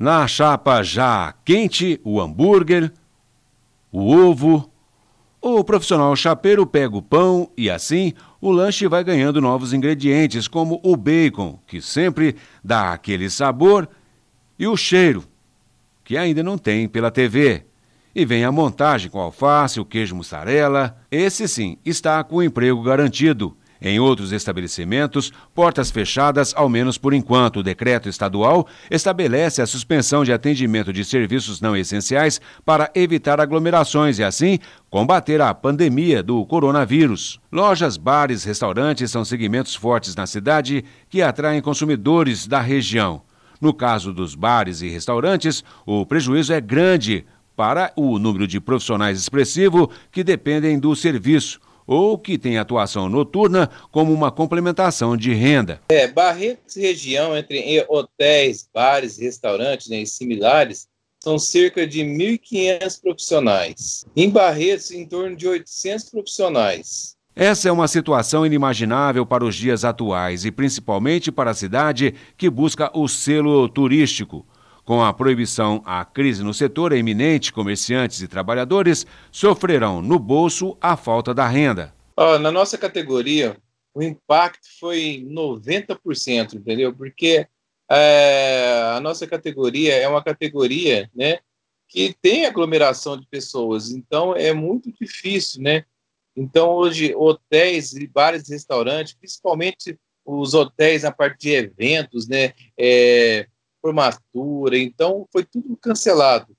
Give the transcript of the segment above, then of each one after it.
Na chapa já quente, o hambúrguer, o ovo. O profissional chapeiro pega o pão e assim o lanche vai ganhando novos ingredientes, como o bacon, que sempre dá aquele sabor, e o cheiro, que ainda não tem pela TV. E vem a montagem com alface, o queijo mussarela. Esse sim está com o emprego garantido. Em outros estabelecimentos, portas fechadas, ao menos por enquanto. O decreto estadual estabelece a suspensão de atendimento de serviços não essenciais para evitar aglomerações e, assim, combater a pandemia do coronavírus. Lojas, bares, restaurantes são segmentos fortes na cidade que atraem consumidores da região. No caso dos bares e restaurantes, o prejuízo é grande para o número de profissionais expressivo que dependem do serviço ou que tem atuação noturna como uma complementação de renda. É, Barretos região, entre hotéis, bares, restaurantes né, e similares, são cerca de 1.500 profissionais. Em Barretos, em torno de 800 profissionais. Essa é uma situação inimaginável para os dias atuais e principalmente para a cidade que busca o selo turístico. Com a proibição, a crise no setor é iminente, comerciantes e trabalhadores sofrerão no bolso a falta da renda. Oh, na nossa categoria, o impacto foi 90%, entendeu? Porque é, a nossa categoria é uma categoria né, que tem aglomeração de pessoas, então é muito difícil, né? Então, hoje, hotéis e bares e restaurantes, principalmente os hotéis na parte de eventos, né? É, formatura, então foi tudo cancelado.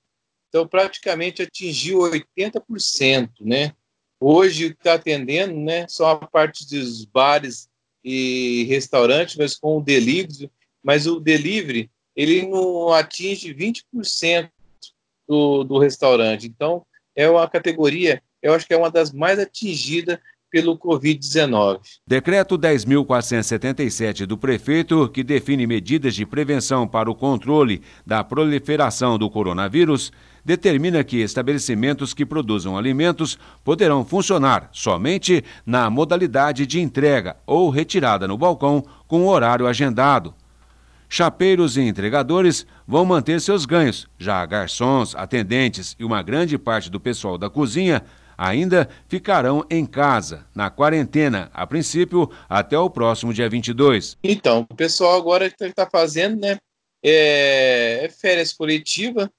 Então, praticamente atingiu 80%, né? Hoje está atendendo, né? Só a parte dos bares e restaurantes, mas com o delivery, mas o delivery ele não atinge 20% do, do restaurante. Então, é uma categoria, eu acho que é uma das mais atingidas pelo Covid-19. Decreto 10.477 do prefeito, que define medidas de prevenção para o controle da proliferação do coronavírus, determina que estabelecimentos que produzam alimentos poderão funcionar somente na modalidade de entrega ou retirada no balcão com horário agendado. Chapeiros e entregadores vão manter seus ganhos, já garçons, atendentes e uma grande parte do pessoal da cozinha ainda ficarão em casa, na quarentena, a princípio até o próximo dia 22. Então, o pessoal agora está fazendo, né? É, é férias coletiva,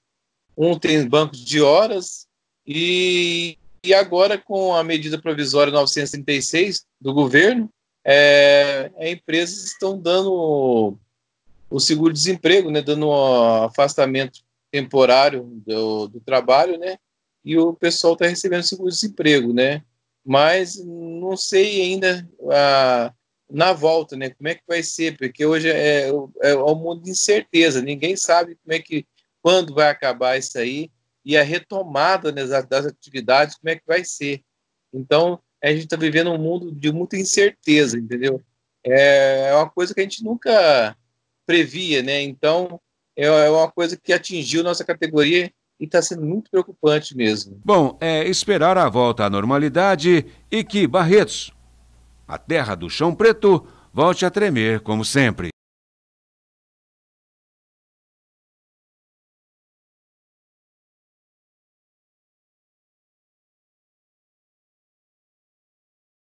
um tem banco de horas e, e agora com a medida provisória 936 do governo, é, as é, empresas estão dando o seguro-desemprego, né, dando um afastamento temporário do, do trabalho, né, e o pessoal está recebendo seguro-desemprego, né? Mas não sei ainda a, na volta, né? Como é que vai ser? Porque hoje é, é, é um mundo de incerteza. Ninguém sabe como é que, quando vai acabar isso aí e a retomada né, das, das atividades, como é que vai ser? Então a gente está vivendo um mundo de muita incerteza, entendeu? É, é uma coisa que a gente nunca previa, né? Então é, é uma coisa que atingiu nossa categoria e está sendo muito preocupante mesmo. Bom, é esperar a volta à normalidade e que Barretos, a terra do chão preto, volte a tremer como sempre.